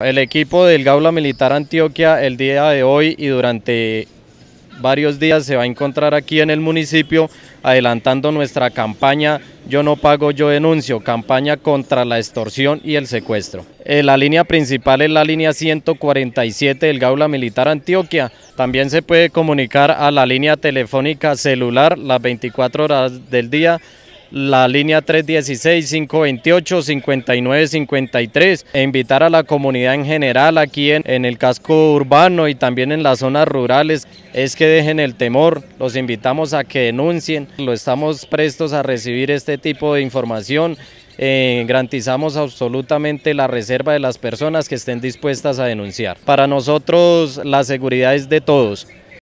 El equipo del Gaula Militar Antioquia el día de hoy y durante varios días se va a encontrar aquí en el municipio adelantando nuestra campaña Yo no pago, yo denuncio, campaña contra la extorsión y el secuestro. Eh, la línea principal es la línea 147 del Gaula Militar Antioquia. También se puede comunicar a la línea telefónica celular las 24 horas del día la línea 316-528-5953 e invitar a la comunidad en general aquí en, en el casco urbano y también en las zonas rurales es que dejen el temor, los invitamos a que denuncien, lo estamos prestos a recibir este tipo de información. Eh, garantizamos absolutamente la reserva de las personas que estén dispuestas a denunciar. Para nosotros la seguridad es de todos.